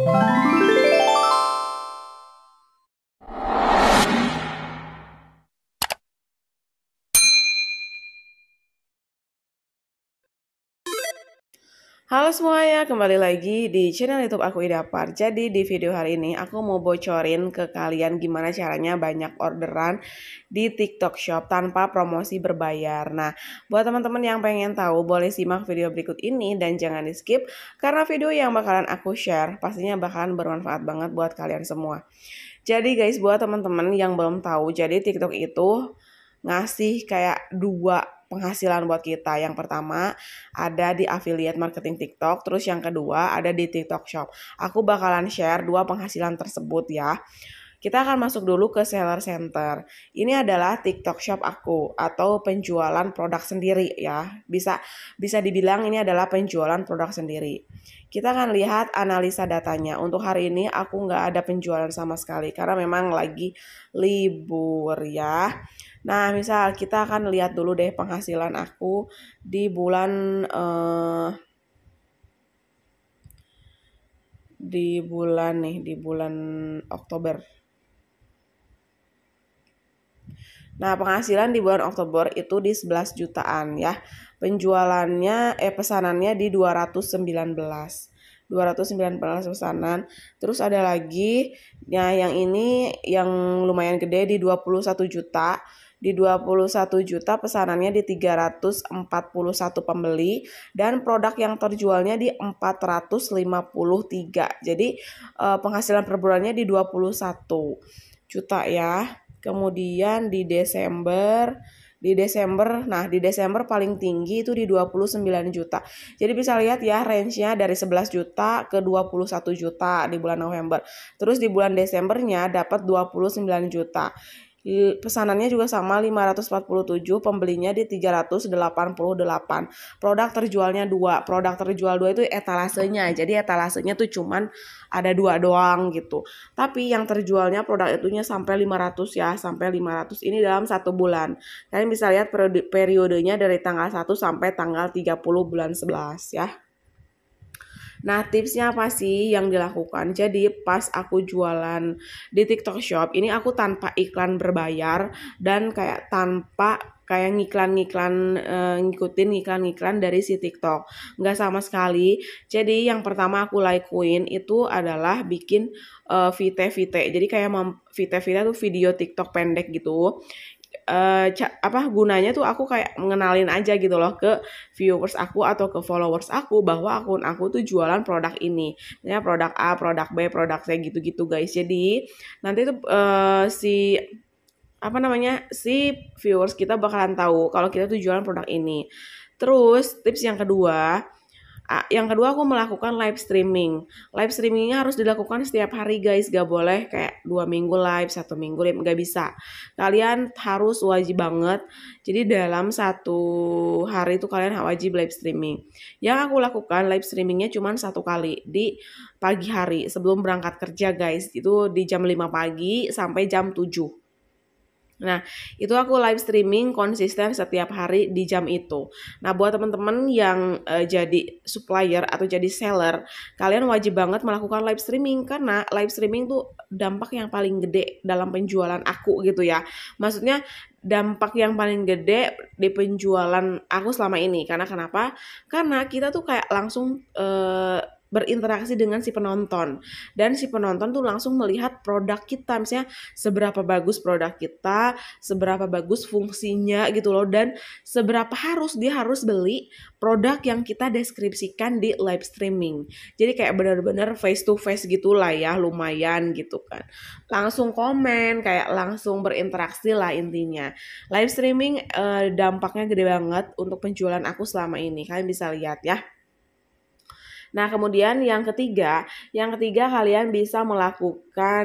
you Halo semuanya, kembali lagi di channel YouTube aku Ida Idapar. Jadi di video hari ini aku mau bocorin ke kalian gimana caranya banyak orderan di TikTok Shop tanpa promosi berbayar. Nah, buat teman-teman yang pengen tahu boleh simak video berikut ini dan jangan di-skip karena video yang bakalan aku share pastinya bakalan bermanfaat banget buat kalian semua. Jadi guys, buat teman-teman yang belum tahu, jadi TikTok itu ngasih kayak dua penghasilan buat kita. Yang pertama ada di affiliate marketing TikTok, terus yang kedua ada di TikTok Shop. Aku bakalan share dua penghasilan tersebut ya. Kita akan masuk dulu ke seller center. Ini adalah TikTok Shop aku atau penjualan produk sendiri ya. Bisa bisa dibilang ini adalah penjualan produk sendiri. Kita akan lihat analisa datanya. Untuk hari ini aku nggak ada penjualan sama sekali karena memang lagi libur ya. Nah, misal kita akan lihat dulu deh penghasilan aku di bulan eh, di bulan nih, di bulan Oktober. Nah, penghasilan di bulan Oktober itu di 11 jutaan ya. Penjualannya eh pesanannya di 219. 219 pesanan. Terus ada lagi ya yang ini yang lumayan gede di 21 juta di 21 juta pesanannya di 341 pembeli dan produk yang terjualnya di 453. Jadi eh, penghasilan per bulannya di 21 juta ya. Kemudian di Desember di Desember. Nah, di Desember paling tinggi itu di 29 juta. Jadi bisa lihat ya range-nya dari 11 juta ke 21 juta di bulan November. Terus di bulan Desembernya dapat 29 juta. Pesanannya juga sama 547, pembelinya di 388. Produk terjualnya dua. Produk terjual dua itu etalasenya. Jadi etalasenya tuh cuman ada dua doang gitu. Tapi yang terjualnya produk itunya sampai 500 ya, sampai 500 ini dalam satu bulan. Kalian bisa lihat periodenya dari tanggal 1 sampai tanggal 30 bulan 11 ya. Nah, tipsnya apa sih yang dilakukan? Jadi, pas aku jualan di TikTok Shop, ini aku tanpa iklan berbayar dan kayak tanpa kayak ngiklan-ngiklan uh, ngikutin ngiklan-ngiklan dari si TikTok. Nggak sama sekali. Jadi yang pertama aku lakuin itu adalah bikin uh, vite-vite. Jadi kayak vite-vite itu video TikTok pendek gitu uh, apa gunanya tuh aku kayak mengenalin aja gitu loh ke viewers aku atau ke followers aku bahwa akun aku tuh jualan produk ini. Misalnya produk A, produk B, produk C gitu-gitu guys. Jadi nanti tuh uh, si apa namanya si viewers kita bakalan tahu kalau kita tuh jualan produk ini. Terus tips yang kedua, yang kedua aku melakukan live streaming. Live streamingnya harus dilakukan setiap hari guys, gak boleh kayak dua minggu live, satu minggu live, gak bisa. Kalian harus wajib banget. Jadi dalam satu hari itu kalian wajib live streaming. Yang aku lakukan live streamingnya cuma satu kali di pagi hari sebelum berangkat kerja guys. Itu di jam 5 pagi sampai jam 7 Nah, itu aku live streaming konsisten setiap hari di jam itu. Nah, buat teman-teman yang uh, jadi supplier atau jadi seller, kalian wajib banget melakukan live streaming karena live streaming tuh dampak yang paling gede dalam penjualan aku gitu ya. Maksudnya dampak yang paling gede di penjualan aku selama ini karena kenapa? Karena kita tuh kayak langsung uh, berinteraksi dengan si penonton dan si penonton tuh langsung melihat produk kita misalnya seberapa bagus produk kita seberapa bagus fungsinya gitu loh dan seberapa harus dia harus beli produk yang kita deskripsikan di live streaming jadi kayak bener-bener face to face gitulah ya lumayan gitu kan langsung komen kayak langsung berinteraksi lah intinya live streaming uh, dampaknya gede banget untuk penjualan aku selama ini kalian bisa lihat ya Nah, kemudian yang ketiga, yang ketiga kalian bisa melakukan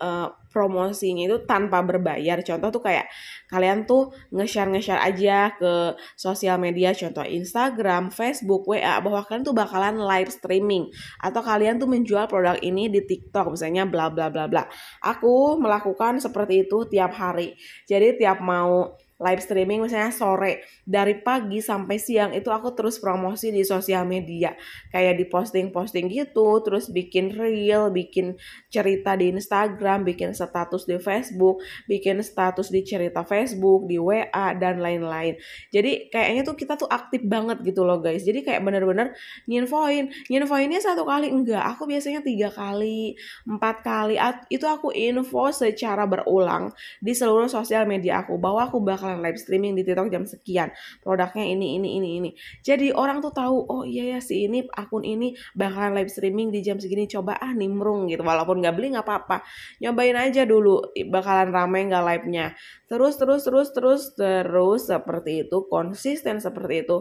uh, promosinya itu tanpa berbayar. Contoh tuh kayak kalian tuh nge-share nge-share aja ke sosial media contoh Instagram, Facebook, WA bahwa kalian tuh bakalan live streaming atau kalian tuh menjual produk ini di TikTok misalnya bla bla bla bla. Aku melakukan seperti itu tiap hari. Jadi tiap mau live streaming misalnya sore dari pagi sampai siang itu aku terus promosi di sosial media kayak di posting-posting gitu terus bikin reel bikin cerita di Instagram bikin status di Facebook bikin status di cerita Facebook di WA dan lain-lain jadi kayaknya tuh kita tuh aktif banget gitu loh guys jadi kayak bener-bener nginfoin nginfoinnya satu kali enggak aku biasanya tiga kali empat kali itu aku info secara berulang di seluruh sosial media aku bahwa aku bakal live streaming di TikTok jam sekian produknya ini ini ini ini jadi orang tuh tahu oh iya ya si ini akun ini bakalan live streaming di jam segini coba ah nimrung gitu walaupun nggak beli nggak apa-apa nyobain aja dulu bakalan ramai nggak live nya terus terus terus terus terus seperti itu konsisten seperti itu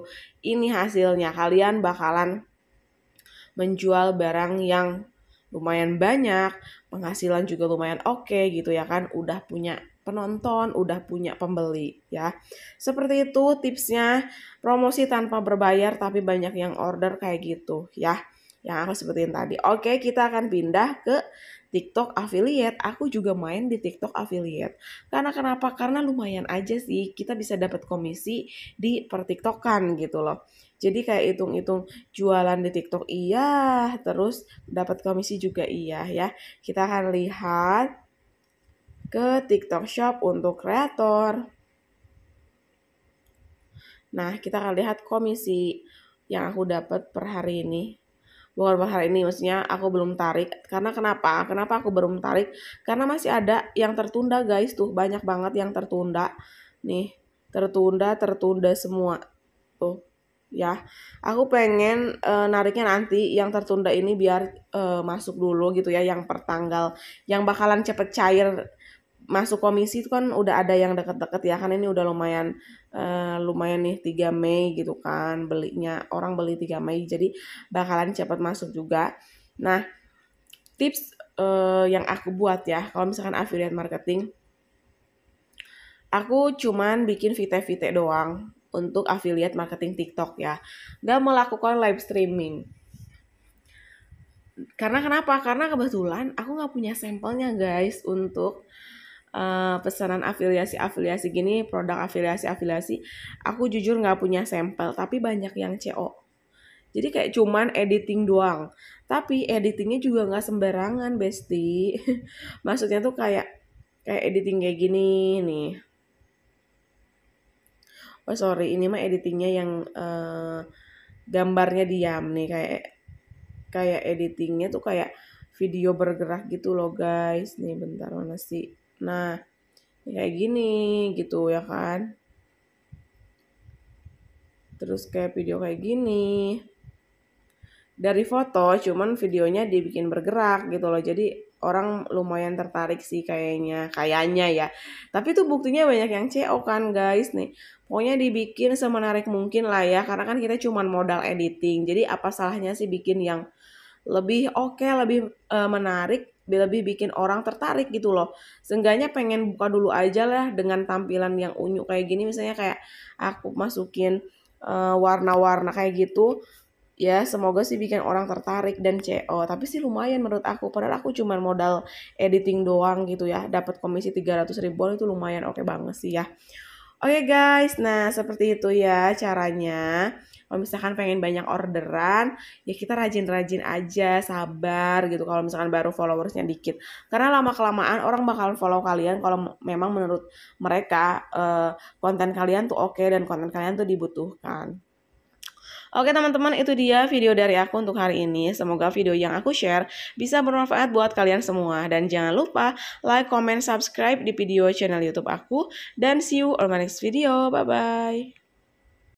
ini hasilnya kalian bakalan menjual barang yang lumayan banyak, penghasilan juga lumayan oke okay gitu ya kan, udah punya penonton, udah punya pembeli ya. Seperti itu tipsnya promosi tanpa berbayar tapi banyak yang order kayak gitu ya. Yang aku sebutin tadi. Oke, kita akan pindah ke TikTok affiliate. Aku juga main di TikTok affiliate. Karena kenapa? Karena lumayan aja sih kita bisa dapat komisi di per TikTokan gitu loh. Jadi kayak hitung-hitung jualan di TikTok iya, terus dapat komisi juga iya ya. Kita akan lihat ke TikTok Shop untuk kreator. Nah, kita akan lihat komisi yang aku dapat per hari ini. Bukan per hari ini, maksudnya aku belum tarik. Karena kenapa? Kenapa aku belum tarik? Karena masih ada yang tertunda guys tuh. Banyak banget yang tertunda. Nih, tertunda, tertunda semua. Tuh, ya. Aku pengen e, nariknya nanti yang tertunda ini biar e, masuk dulu gitu ya. Yang pertanggal, yang bakalan cepet cair masuk komisi itu kan udah ada yang deket-deket ya kan ini udah lumayan uh, lumayan nih 3 Mei gitu kan belinya orang beli 3 Mei jadi bakalan cepat masuk juga. Nah, tips uh, yang aku buat ya kalau misalkan affiliate marketing aku cuman bikin vite-vite doang untuk affiliate marketing TikTok ya. Gak melakukan live streaming karena kenapa? Karena kebetulan aku nggak punya sampelnya guys untuk Eh, pesanan afiliasi-afiliasi gini, produk afiliasi-afiliasi, aku jujur nggak punya sampel, tapi banyak yang CO. Jadi kayak cuman editing doang. Tapi editingnya juga nggak sembarangan, Besti. Maksudnya tuh kayak kayak editing kayak gini nih. Oh sorry, ini mah editingnya yang uh, gambarnya diam nih kayak kayak editingnya tuh kayak video bergerak gitu loh guys. Nih bentar mana sih? Nah, ya kayak gini gitu ya kan. Terus kayak video kayak gini. Dari foto cuman videonya dibikin bergerak gitu loh. Jadi orang lumayan tertarik sih kayaknya, kayaknya ya. Tapi tuh buktinya banyak yang CO kan guys nih. Pokoknya dibikin semenarik mungkin lah ya karena kan kita cuman modal editing. Jadi apa salahnya sih bikin yang lebih oke, okay, lebih uh, menarik lebih bikin orang tertarik gitu loh. Seenggaknya pengen buka dulu aja lah dengan tampilan yang unyu kayak gini misalnya kayak aku masukin eh, warna-warna uh, kayak gitu ya semoga sih bikin orang tertarik dan CO tapi sih lumayan menurut aku padahal aku cuma modal editing doang gitu ya dapat komisi 300 ribuan itu lumayan oke okay banget sih ya Oke oh okay ya, guys, nah seperti itu ya caranya. Kalau misalkan pengen banyak orderan, ya kita rajin-rajin aja, sabar gitu. Kalau misalkan baru followersnya dikit, karena lama-kelamaan orang bakalan follow kalian. Kalau memang menurut mereka, uh, konten kalian tuh oke okay dan konten kalian tuh dibutuhkan. Oke teman-teman itu dia video dari aku untuk hari ini. Semoga video yang aku share bisa bermanfaat buat kalian semua. Dan jangan lupa like, comment, subscribe di video channel Youtube aku. Dan see you on my next video. Bye-bye.